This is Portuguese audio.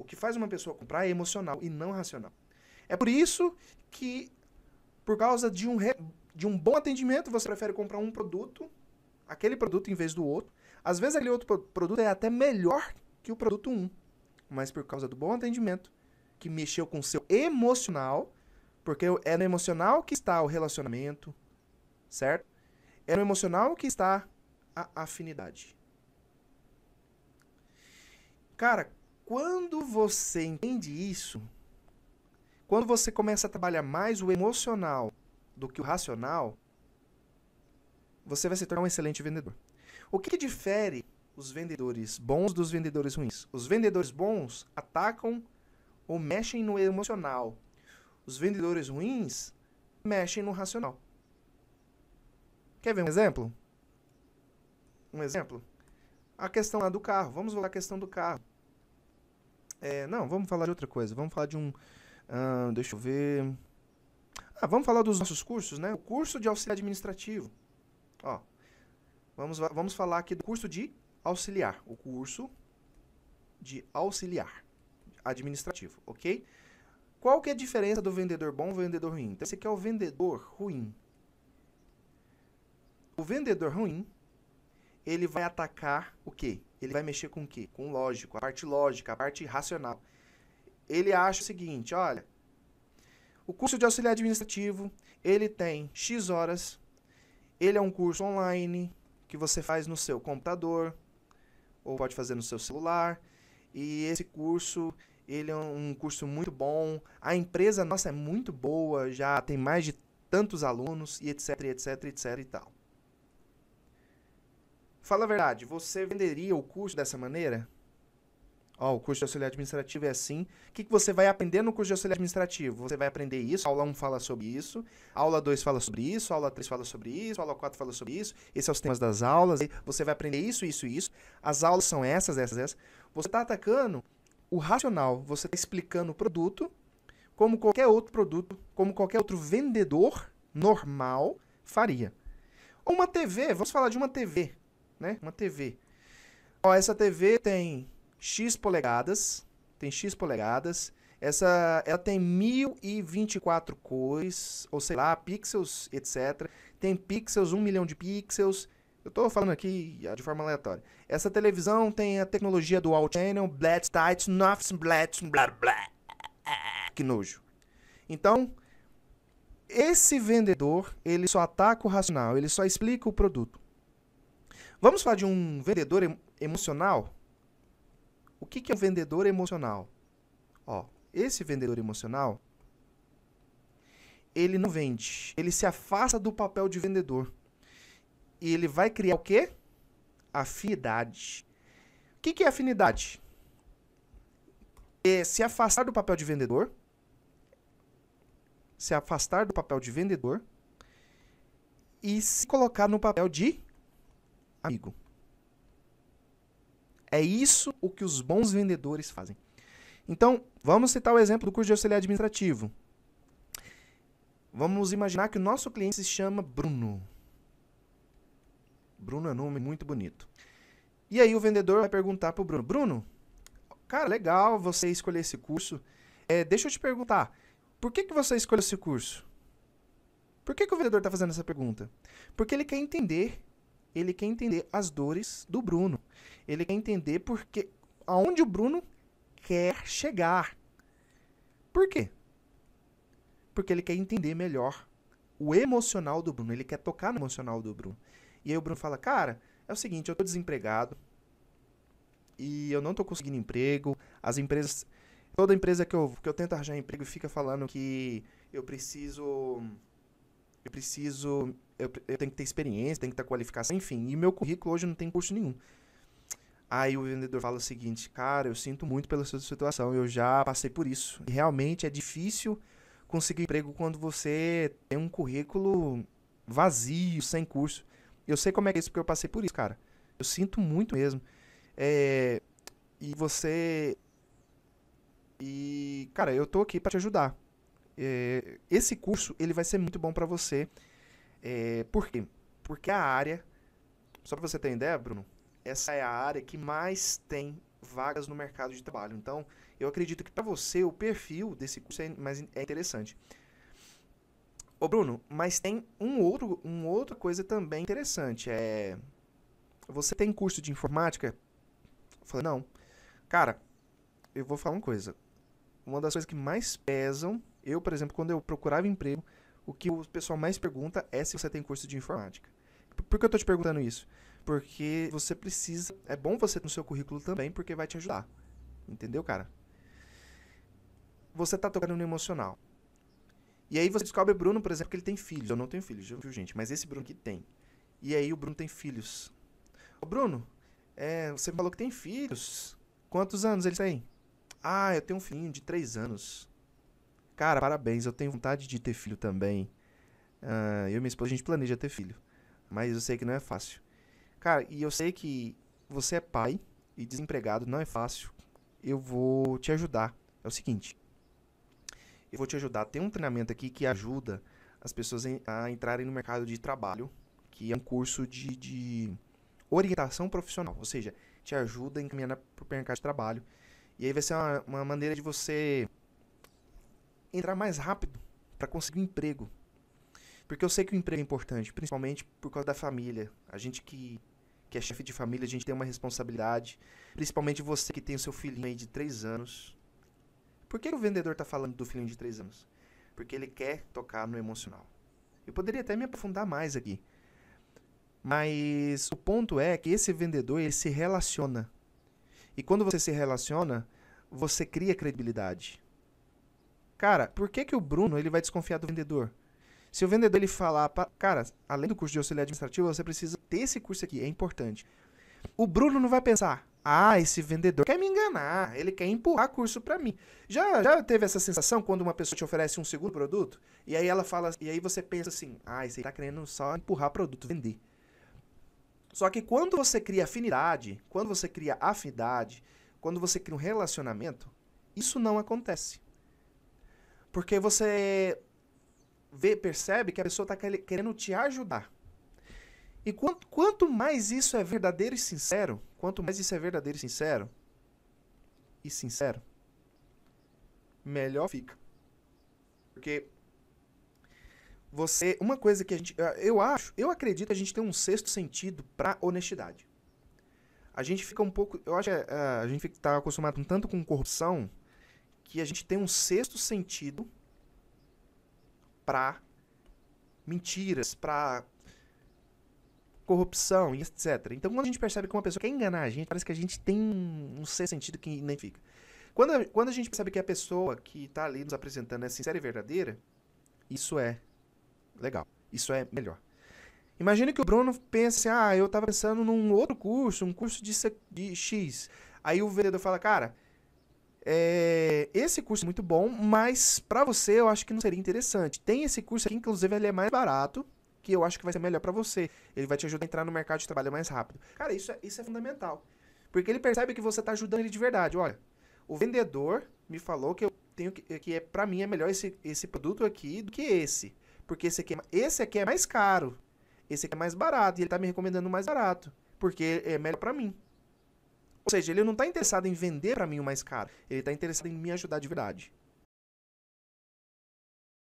O que faz uma pessoa comprar é emocional e não racional. É por isso que, por causa de um, re... de um bom atendimento, você prefere comprar um produto, aquele produto em vez do outro. Às vezes aquele outro produto é até melhor que o produto 1. Um, mas por causa do bom atendimento, que mexeu com o seu emocional, porque é no emocional que está o relacionamento, certo? É no emocional que está a afinidade. Cara, quando você entende isso, quando você começa a trabalhar mais o emocional do que o racional, você vai se tornar um excelente vendedor. O que, que difere os vendedores bons dos vendedores ruins? Os vendedores bons atacam ou mexem no emocional. Os vendedores ruins mexem no racional. Quer ver um exemplo? Um exemplo? A questão lá do carro. Vamos voltar à questão do carro. É, não, vamos falar de outra coisa. Vamos falar de um. Ah, deixa eu ver. Ah, vamos falar dos nossos cursos, né? O curso de auxiliar administrativo. Ó, vamos, vamos falar aqui do curso de auxiliar. O curso de auxiliar administrativo, ok? Qual que é a diferença do vendedor bom e vendedor ruim? Então, esse aqui é o vendedor ruim. O vendedor ruim ele vai atacar o quê? Ele vai mexer com o quê? Com o lógico, a parte lógica, a parte racional. Ele acha o seguinte, olha, o curso de auxiliar administrativo, ele tem X horas, ele é um curso online que você faz no seu computador ou pode fazer no seu celular. E esse curso, ele é um curso muito bom. A empresa nossa é muito boa, já tem mais de tantos alunos e etc, etc, etc e tal. Fala a verdade, você venderia o curso dessa maneira? Ó, oh, o curso de auxiliar administrativo é assim. O que, que você vai aprender no curso de auxiliar administrativo? Você vai aprender isso, aula 1 fala sobre isso, aula 2 fala sobre isso, aula 3 fala sobre isso, aula 4 fala sobre isso, esses são é os temas das aulas, você vai aprender isso, isso isso. As aulas são essas, essas, essas. Você está atacando o racional, você está explicando o produto como qualquer outro produto, como qualquer outro vendedor normal faria. Uma TV, vamos falar de uma TV né? Uma TV. Ó, essa TV tem X polegadas, tem X polegadas. Essa, ela tem 1024 cores, ou sei lá, pixels, etc. Tem pixels, 1 milhão de pixels. Eu estou falando aqui ah, de forma aleatória. Essa televisão tem a tecnologia do All Channel, Blad Tights, Nofs, Blad, blá, blá. Que nojo. Então, esse vendedor, ele só ataca o racional, ele só explica o produto. Vamos falar de um vendedor em emocional? O que, que é um vendedor emocional? Ó, esse vendedor emocional, ele não vende. Ele se afasta do papel de vendedor. E ele vai criar o quê? Afinidade. O que, que é afinidade? É se afastar do papel de vendedor. Se afastar do papel de vendedor. E se colocar no papel de amigo. É isso o que os bons vendedores fazem. Então, vamos citar o exemplo do curso de auxiliar administrativo. Vamos imaginar que o nosso cliente se chama Bruno. Bruno é um nome muito bonito. E aí o vendedor vai perguntar para o Bruno: Bruno, cara, legal você escolher esse curso. É, deixa eu te perguntar, por que, que você escolheu esse curso? Por que, que o vendedor está fazendo essa pergunta? Porque ele quer entender ele quer entender as dores do Bruno. Ele quer entender porque aonde o Bruno quer chegar. Por quê? Porque ele quer entender melhor o emocional do Bruno, ele quer tocar no emocional do Bruno. E aí o Bruno fala: "Cara, é o seguinte, eu tô desempregado e eu não tô conseguindo emprego. As empresas toda empresa que eu que eu tento arranjar emprego fica falando que eu preciso eu preciso, eu, eu tenho que ter experiência, tenho que ter qualificação, enfim. E meu currículo hoje não tem curso nenhum. Aí o vendedor fala o seguinte, cara, eu sinto muito pela sua situação, eu já passei por isso. E realmente é difícil conseguir emprego quando você tem um currículo vazio, sem curso. Eu sei como é, é isso, porque eu passei por isso, cara. Eu sinto muito mesmo. É... E você. E, cara, eu tô aqui para te ajudar é, esse curso ele vai ser muito bom para você. É, por quê? Porque a área, só para você ter ideia, Bruno, essa é a área que mais tem vagas no mercado de trabalho. Então, eu acredito que para você o perfil desse curso é, mais, é interessante. Ô Bruno, mas tem um outro, uma outra coisa também interessante. É, você tem curso de informática? Eu falei, não. Cara, eu vou falar uma coisa. Uma das coisas que mais pesam eu, por exemplo, quando eu procurava emprego, o que o pessoal mais pergunta é se você tem curso de informática. Por que eu estou te perguntando isso? Porque você precisa. É bom você ter no seu currículo também, porque vai te ajudar. Entendeu, cara? Você está tocando no emocional. E aí você descobre Bruno, por exemplo, que ele tem filhos. Eu não tenho filhos, viu, gente? Mas esse Bruno aqui tem. E aí o Bruno tem filhos. Ô, Bruno, é, você falou que tem filhos. Quantos anos eles têm? Ah, eu tenho um filhinho de três anos. Cara, parabéns, eu tenho vontade de ter filho também. Uh, eu e minha esposa, a gente planeja ter filho. Mas eu sei que não é fácil. Cara, e eu sei que você é pai e desempregado, não é fácil. Eu vou te ajudar. É o seguinte. Eu vou te ajudar. Tem um treinamento aqui que ajuda as pessoas a entrarem no mercado de trabalho, que é um curso de, de orientação profissional, ou seja, te ajuda a encaminhar para o mercado de trabalho. E aí vai ser uma, uma maneira de você entrar mais rápido para conseguir um emprego. Porque eu sei que o emprego é importante, principalmente por causa da família. A gente que, que é chefe de família, a gente tem uma responsabilidade. Principalmente você que tem o seu filhinho aí de 3 anos. Por que o vendedor está falando do filhinho de 3 anos? Porque ele quer tocar no emocional. Eu poderia até me aprofundar mais aqui. Mas o ponto é que esse vendedor, ele se relaciona. E quando você se relaciona, você cria credibilidade. Cara, por que, que o Bruno ele vai desconfiar do vendedor? Se o vendedor ele falar, cara, além do curso de auxiliar administrativo, você precisa ter esse curso aqui, é importante. O Bruno não vai pensar, ah, esse vendedor quer me enganar, ele quer empurrar curso para mim. Já, já teve essa sensação quando uma pessoa te oferece um segundo produto e aí ela fala, e aí você pensa assim, ah, esse aí tá querendo só empurrar produto, vender. Só que quando você cria afinidade, quando você cria afinidade, quando você cria um relacionamento, isso não acontece. Porque você vê, percebe que a pessoa está querendo te ajudar. E quanto, quanto mais isso é verdadeiro e sincero, quanto mais isso é verdadeiro e sincero, e sincero, melhor fica. Porque você, uma coisa que a gente, eu acho, eu acredito que a gente tem um sexto sentido para honestidade. A gente fica um pouco, eu acho que a, é, a gente está acostumado um tanto com corrupção que a gente tem um sexto sentido para mentiras, para corrupção e etc. Então, quando a gente percebe que uma pessoa quer enganar a gente, parece que a gente tem um sexto sentido que identifica. Quando a, quando a gente percebe que a pessoa que está ali nos apresentando é sincera e verdadeira, isso é legal. Isso é melhor. Imagina que o Bruno pense, assim, ah, eu estava pensando num outro curso, um curso de, de X. Aí o vendedor fala, cara, é, esse curso é muito bom, mas para você eu acho que não seria interessante. Tem esse curso aqui, inclusive ele é mais barato, que eu acho que vai ser melhor para você. Ele vai te ajudar a entrar no mercado de trabalho mais rápido. Cara, isso é, isso é fundamental. Porque ele percebe que você tá ajudando ele de verdade. Olha, o vendedor me falou que eu tenho que, que é para mim é melhor esse, esse produto aqui do que esse, porque esse aqui, é, esse aqui é mais caro. Esse aqui é mais barato e ele tá me recomendando mais barato, porque é melhor para mim. Ou seja, ele não está interessado em vender para mim o mais caro. Ele está interessado em me ajudar de verdade.